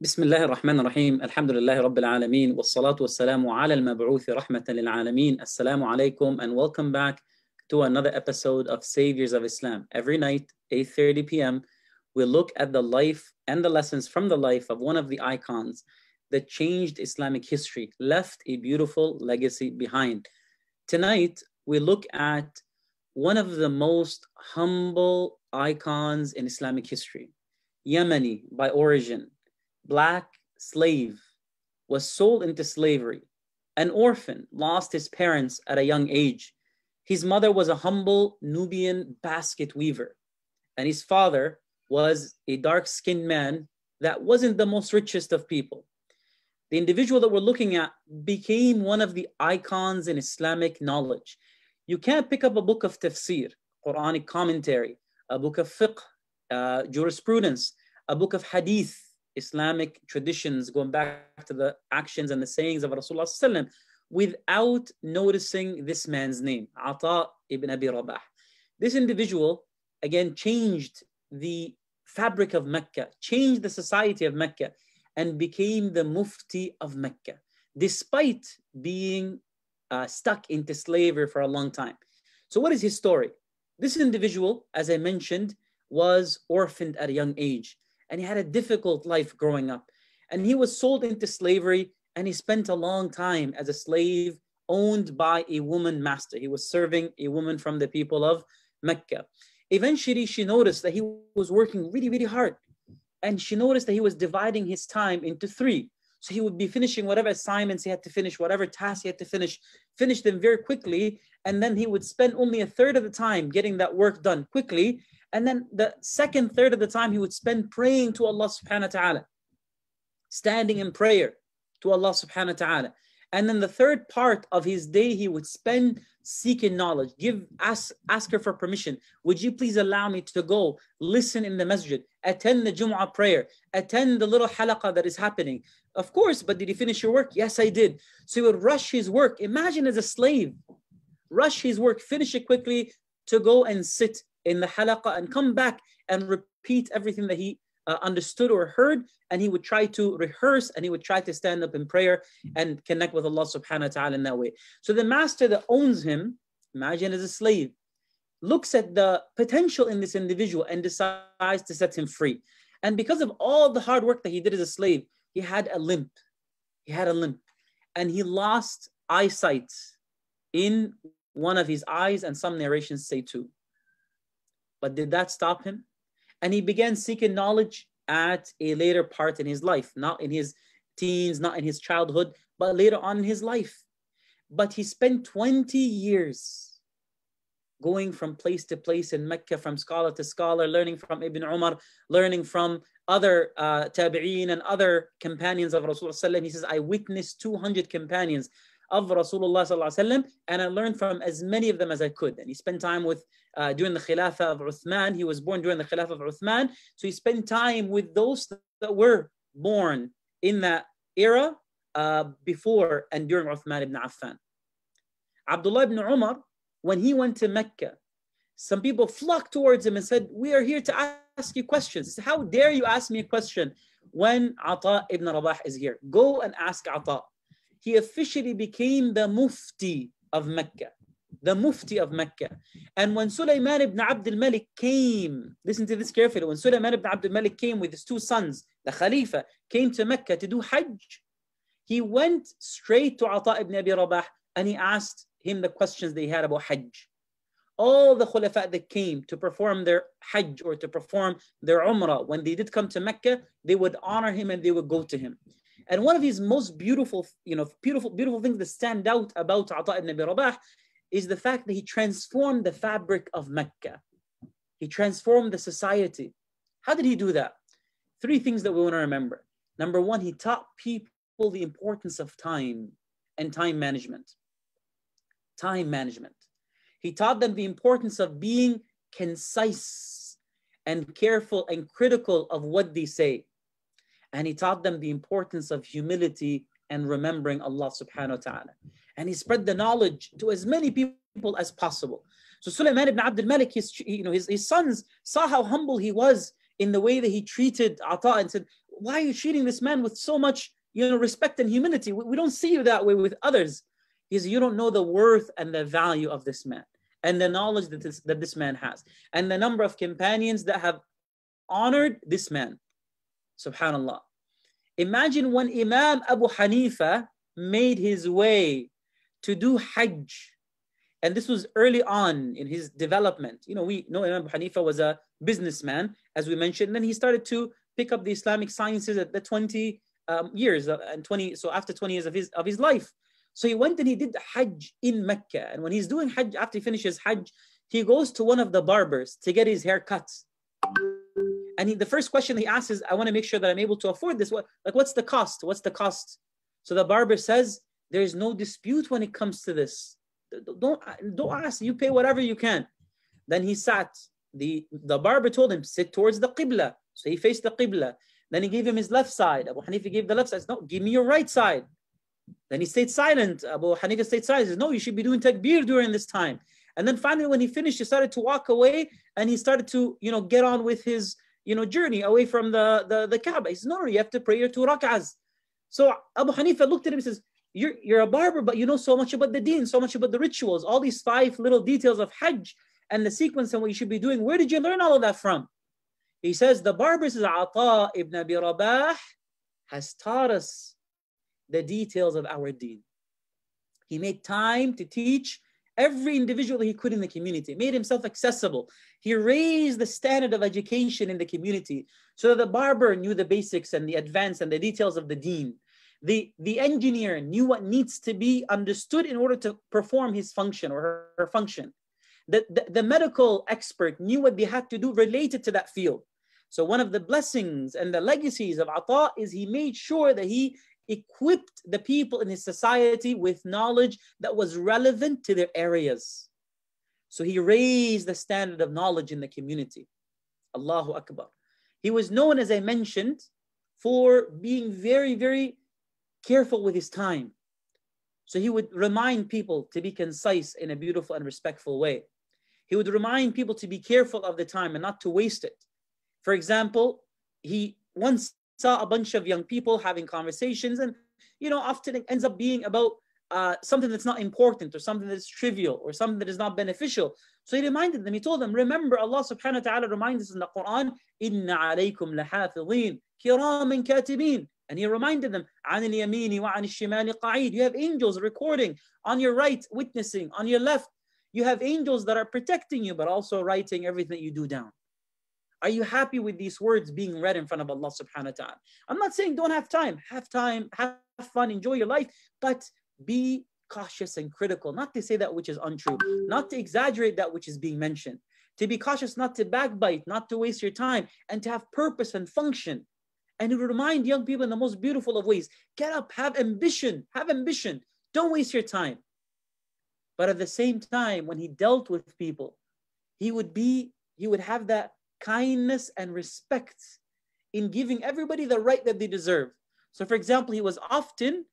بسم الله الرحمن الرحيم الحمد لله رب العالمين والصلاة والسلام على المبعوث رحمة للعالمين السلام عليكم and welcome back to another episode of Saviors of Islam every night 8:30 p.m. we look at the life and the lessons from the life of one of the icons that changed Islamic history left a beautiful legacy behind tonight we look at one of the most humble icons in Islamic history Yemeni by origin black slave was sold into slavery, an orphan, lost his parents at a young age. His mother was a humble Nubian basket weaver, and his father was a dark skinned man that wasn't the most richest of people. The individual that we're looking at became one of the icons in Islamic knowledge. You can't pick up a book of tafsir, Quranic commentary, a book of fiqh, uh, jurisprudence, a book of hadith, Islamic traditions, going back to the actions and the sayings of Rasulullah without noticing this man's name, Ata ibn Abi Rabah. This individual, again, changed the fabric of Mecca, changed the society of Mecca, and became the Mufti of Mecca, despite being uh, stuck into slavery for a long time. So, what is his story? This individual, as I mentioned, was orphaned at a young age and he had a difficult life growing up. And he was sold into slavery and he spent a long time as a slave owned by a woman master. He was serving a woman from the people of Mecca. Eventually, she noticed that he was working really, really hard. And she noticed that he was dividing his time into three. So he would be finishing whatever assignments he had to finish, whatever tasks he had to finish, finish them very quickly. And then he would spend only a third of the time getting that work done quickly. And then the second third of the time, he would spend praying to Allah subhanahu wa ta'ala, standing in prayer to Allah subhanahu wa ta'ala. And then the third part of his day, he would spend seeking knowledge. Give ask, ask her for permission. Would you please allow me to go listen in the masjid, attend the Jum'ah prayer, attend the little halaqah that is happening? Of course, but did he finish your work? Yes, I did. So he would rush his work. Imagine as a slave, rush his work, finish it quickly to go and sit in the halaqah and come back and repeat everything that he uh, understood or heard, and he would try to rehearse and he would try to stand up in prayer and connect with Allah subhanahu wa ta'ala in that way. So the master that owns him, imagine as a slave, looks at the potential in this individual and decides to set him free. And because of all the hard work that he did as a slave, he had a limp. He had a limp. And he lost eyesight in one of his eyes, and some narrations say two. But did that stop him? And he began seeking knowledge at a later part in his life, not in his teens, not in his childhood, but later on in his life. But he spent 20 years going from place to place in Mecca, from scholar to scholar, learning from Ibn Umar, learning from other uh, tabi'een and other companions of Rasulullah. He says, I witnessed 200 companions of Rasulullah sallallahu and I learned from as many of them as I could. And he spent time with, uh, during the Khilafah of Uthman, he was born during the Khilafah of Uthman, so he spent time with those that were born in that era uh, before and during Uthman ibn Affan. Abdullah ibn Umar, when he went to Mecca, some people flocked towards him and said, We are here to ask you questions. How dare you ask me a question when Ata ibn Rabah is here? Go and ask Ata he officially became the Mufti of Mecca. The Mufti of Mecca. And when Sulaiman ibn Abdul Malik came, listen to this carefully, when Sulaiman ibn Abdul Malik came with his two sons, the Khalifa, came to Mecca to do Hajj, he went straight to Ata ibn Abi Rabah and he asked him the questions they had about Hajj. All the Khulafa that came to perform their Hajj or to perform their Umrah, when they did come to Mecca, they would honor him and they would go to him. And one of his most beautiful, you know, beautiful, beautiful things that stand out about Ata ibn Abi Rabah is the fact that he transformed the fabric of Mecca. He transformed the society. How did he do that? Three things that we want to remember. Number one, he taught people the importance of time and time management. Time management. He taught them the importance of being concise and careful and critical of what they say. And he taught them the importance of humility and remembering Allah subhanahu wa ta'ala. And he spread the knowledge to as many people as possible. So Sulaiman ibn Abdul Malik, his, you know, his, his sons saw how humble he was in the way that he treated Ata and said, why are you treating this man with so much you know, respect and humility? We, we don't see you that way with others. He said, you don't know the worth and the value of this man and the knowledge that this, that this man has and the number of companions that have honored this man Subhanallah. Imagine when Imam Abu Hanifa made his way to do Hajj. And this was early on in his development. You know, we know Imam Abu Hanifa was a businessman, as we mentioned. And then he started to pick up the Islamic sciences at the 20 um, years uh, and 20, so after 20 years of his of his life. So he went and he did Hajj in Mecca. And when he's doing Hajj, after he finishes Hajj, he goes to one of the barbers to get his hair cut and he, the first question he asks is, I want to make sure that I'm able to afford this. What, like, what's the cost? What's the cost? So the barber says, there is no dispute when it comes to this. Don't, uh, don't ask, you pay whatever you can. Then he sat. The, the barber told him, sit towards the Qibla. So he faced the Qibla. Then he gave him his left side. Abu Hanifa gave the left side. no, give me your right side. Then he stayed silent. Abu Hanifa stayed silent. Says, no, you should be doing takbir during this time. And then finally, when he finished, he started to walk away and he started to, you know, get on with his you know, journey away from the, the, the Kaaba. He says, no, no, you have to pray your two rak'ahs. So Abu Hanifa looked at him and says, you're, you're a barber, but you know so much about the deen, so much about the rituals, all these five little details of Hajj and the sequence and what you should be doing. Where did you learn all of that from? He says, the barber says, Ata ibn Abi Rabah has taught us the details of our deen. He made time to teach every individual he could in the community, made himself accessible. He raised the standard of education in the community so that the barber knew the basics and the advance and the details of the deen. The, the engineer knew what needs to be understood in order to perform his function or her, her function. The, the, the medical expert knew what they had to do related to that field. So one of the blessings and the legacies of Ata is he made sure that he equipped the people in his society with knowledge that was relevant to their areas. So he raised the standard of knowledge in the community. Allahu Akbar. He was known, as I mentioned, for being very, very careful with his time. So he would remind people to be concise in a beautiful and respectful way. He would remind people to be careful of the time and not to waste it. For example, he once saw a bunch of young people having conversations and you know often it ends up being about uh, something that's not important or something that's trivial or something that is not beneficial. So he reminded them, he told them, remember Allah subhanahu wa ta'ala reminds us in the Quran, Inna alaykum kiram kiraman katibin. And he reminded them, You have angels recording on your right, witnessing, on your left. You have angels that are protecting you, but also writing everything you do down. Are you happy with these words being read in front of Allah subhanahu wa ta'ala? I'm not saying don't have time. Have time, have fun, enjoy your life, but be cautious and critical, not to say that which is untrue, not to exaggerate that which is being mentioned, to be cautious not to backbite, not to waste your time, and to have purpose and function. And to remind young people in the most beautiful of ways get up, have ambition, have ambition, don't waste your time. But at the same time, when he dealt with people, he would be, he would have that kindness and respect in giving everybody the right that they deserve. So for example, he was often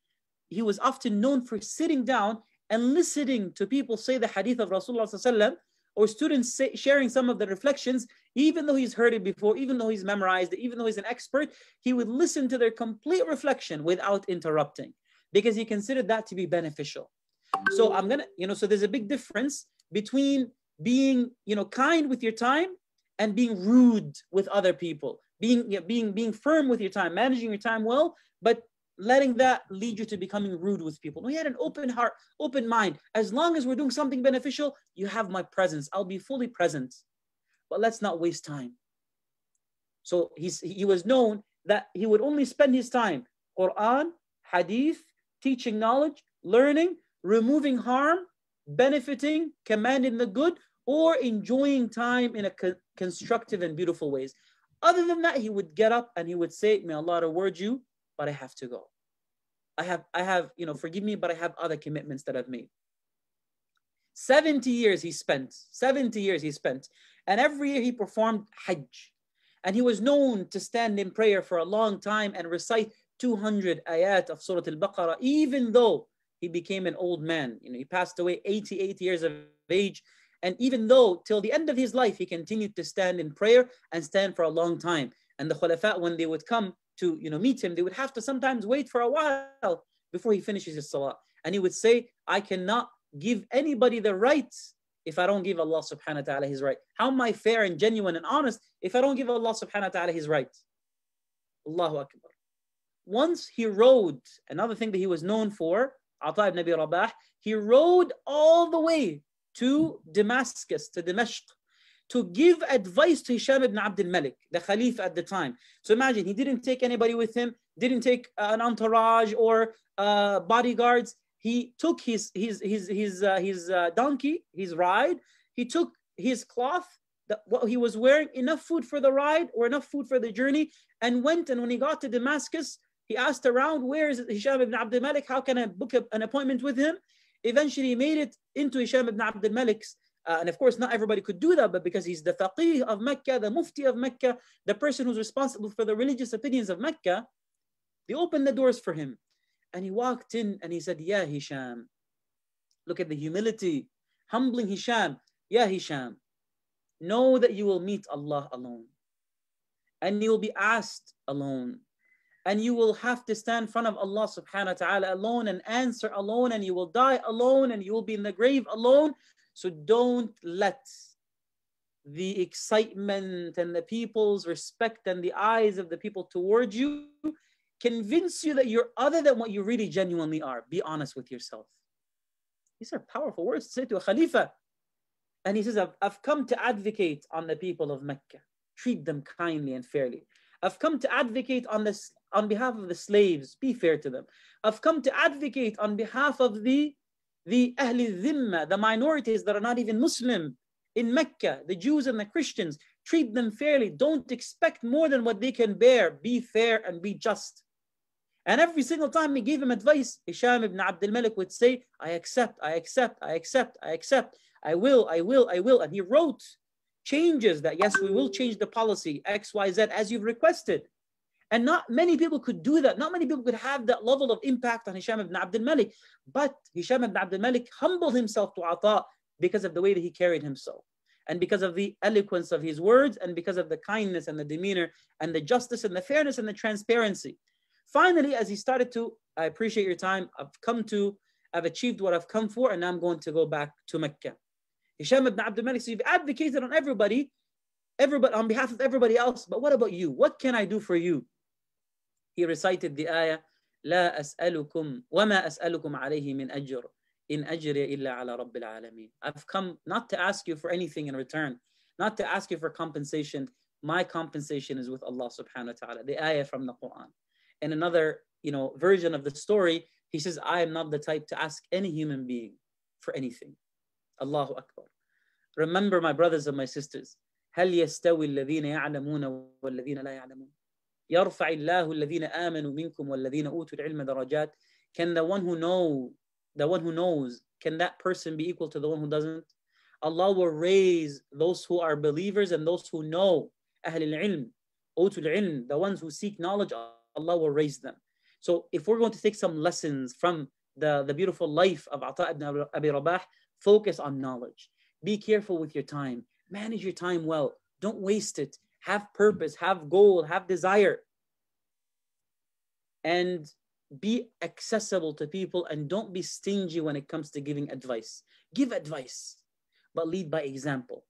he was often known for sitting down and listening to people say the hadith of Rasulullah or students say, sharing some of the reflections, even though he's heard it before, even though he's memorized it, even though he's an expert, he would listen to their complete reflection without interrupting because he considered that to be beneficial. So I'm gonna, you know, so there's a big difference between being, you know, kind with your time and being rude with other people, being, being, being firm with your time, managing your time well, but letting that lead you to becoming rude with people. We had an open heart, open mind. As long as we're doing something beneficial, you have my presence. I'll be fully present. But let's not waste time. So he's, he was known that he would only spend his time Quran, Hadith, teaching knowledge, learning, removing harm, benefiting, commanding the good, or enjoying time in a co- constructive and beautiful ways. Other than that, he would get up and he would say, May Allah reward you, but I have to go. I have, I have, you know, forgive me, but I have other commitments that I've made. 70 years he spent, 70 years he spent. And every year he performed Hajj. And he was known to stand in prayer for a long time and recite 200 ayat of Surah Al Baqarah, even though he became an old man. You know, he passed away 88 years of age and even though till the end of his life, he continued to stand in prayer and stand for a long time. And the Khulafa, when they would come to you know meet him, they would have to sometimes wait for a while before he finishes his salah. And he would say, I cannot give anybody the right if I don't give Allah subhanahu wa ta'ala his right. How am I fair and genuine and honest if I don't give Allah subhanahu wa ta'ala his right? Allahu Akbar. Once he rode, another thing that he was known for, Ata ibn Abi Rabah, he rode all the way to Damascus, to Damascus, to give advice to Hisham ibn Abd al-Malik, the Khalif at the time. So imagine, he didn't take anybody with him, didn't take uh, an entourage or uh, bodyguards. He took his, his, his, his, uh, his uh, donkey, his ride. He took his cloth, the, what he was wearing, enough food for the ride or enough food for the journey, and went. And when he got to Damascus, he asked around, where is Hisham ibn Abd al-Malik? How can I book a, an appointment with him? Eventually he made it into Hisham ibn Abdul Malik's. Uh, and of course, not everybody could do that, but because he's the faqih of Mecca, the mufti of Mecca, the person who's responsible for the religious opinions of Mecca, they opened the doors for him. And he walked in and he said, Yeah, Hisham. Look at the humility, humbling Hisham. Yeah, Hisham. Know that you will meet Allah alone and you will be asked alone and you will have to stand in front of Allah subhanahu wa ta'ala alone and answer alone and you will die alone and you will be in the grave alone. So don't let the excitement and the people's respect and the eyes of the people towards you convince you that you're other than what you really genuinely are. Be honest with yourself. These are powerful words to say to a Khalifa. And he says, I've, I've come to advocate on the people of Mecca. Treat them kindly and fairly. I've come to advocate on this on behalf of the slaves, be fair to them. I've come to advocate on behalf of the the Ahli Dhimma, the minorities that are not even Muslim in Mecca, the Jews and the Christians. Treat them fairly. Don't expect more than what they can bear. Be fair and be just. And every single time he gave him advice, Hisham ibn Abdul Malik would say, I accept, I accept, I accept, I accept, I will, I will, I will. And he wrote changes that, yes, we will change the policy X, Y, Z as you've requested. And not many people could do that. Not many people could have that level of impact on Hisham ibn Abdul Malik. But Hisham ibn Abdul Malik humbled himself to Ata because of the way that he carried himself and because of the eloquence of his words and because of the kindness and the demeanor and the justice and the fairness and the transparency. Finally, as he started to, I appreciate your time. I've come to, I've achieved what I've come for, and I'm going to go back to Mecca. Hisham ibn Abdul Malik, so you've advocated on everybody, everybody on behalf of everybody else, but what about you? What can I do for you? He recited the ayah, لا أسألكم وما أسألكم عليه من أجر إن أجري إلا على رب العالمين. I've come not to ask you for anything in return, not to ask you for compensation. My compensation is with Allah subhanahu wa ta'ala. The ayah from the Quran. In another, you know, version of the story, he says, I am not the type to ask any human being for anything. Allahu Akbar. Remember, my brothers and my sisters, هل يستوي الذين يعلمون والذين لا يعلمون يرفع الله الذين آمنوا منكم والذين أوتوا العلم درجات Can the one who know, the one who knows, can that person be equal to the one who doesn't? Allah will raise those who are believers and those who know أهل العلم أوتوا العلم the ones who seek knowledge Allah will raise them so if we're going to take some lessons from the, the beautiful life of Ata ibn Abi Rabah Focus on knowledge. Be careful with your time. Manage your time well. Don't waste it. Have purpose, have goal, have desire. And be accessible to people and don't be stingy when it comes to giving advice. Give advice, but lead by example.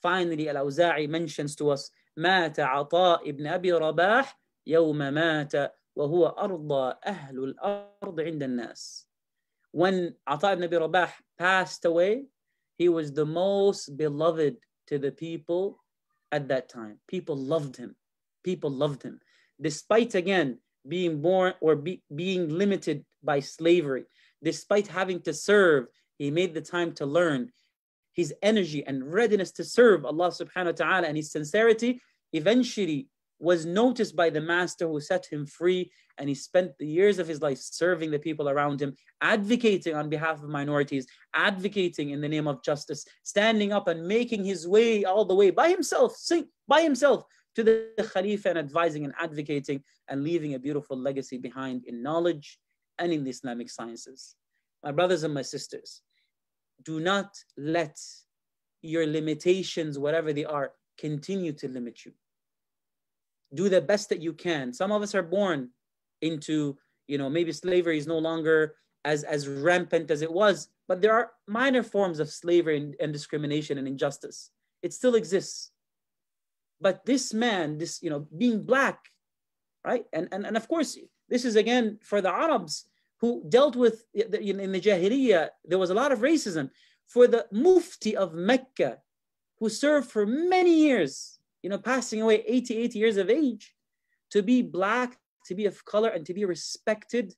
Finally, Al Awza'i mentions to us مات عطاء ابن أبي رباح يوم مات وهو أرضى أهل الأرض عند الناس when Atta ibn Abi Rabah passed away, he was the most beloved to the people at that time. People loved him. People loved him. Despite, again, being born or be, being limited by slavery, despite having to serve, he made the time to learn. His energy and readiness to serve Allah subhanahu wa ta'ala and his sincerity eventually was noticed by the master who set him free. And he spent the years of his life serving the people around him, advocating on behalf of minorities, advocating in the name of justice, standing up and making his way all the way by himself, by himself to the Khalifa and advising and advocating and leaving a beautiful legacy behind in knowledge and in the Islamic sciences. My brothers and my sisters, do not let your limitations, whatever they are, continue to limit you do the best that you can. Some of us are born into, you know, maybe slavery is no longer as, as rampant as it was, but there are minor forms of slavery and, and discrimination and injustice. It still exists. But this man, this, you know, being black, right? And, and, and of course, this is again for the Arabs who dealt with, in, the Jahiliyyah, there was a lot of racism. For the Mufti of Mecca, who served for many years you know, passing away 88 years of age, to be black, to be of color, and to be respected,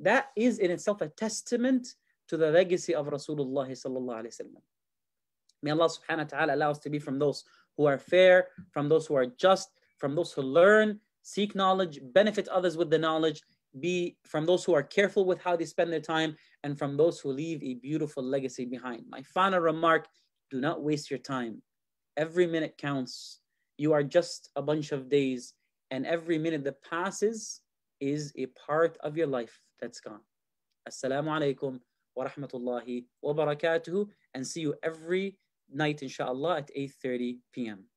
that is in itself a testament to the legacy of Rasulullah sallallahu alaihi wasallam. May Allah subhanahu wa ta'ala allow us to be from those who are fair, from those who are just, from those who learn, seek knowledge, benefit others with the knowledge, be from those who are careful with how they spend their time, and from those who leave a beautiful legacy behind. My final remark do not waste your time. Every minute counts. You are just a bunch of days, and every minute that passes is a part of your life that's gone. Assalamu alaikum wa rahmatullahi wa barakatuh and see you every night, inshallah, at 8 30 p.m.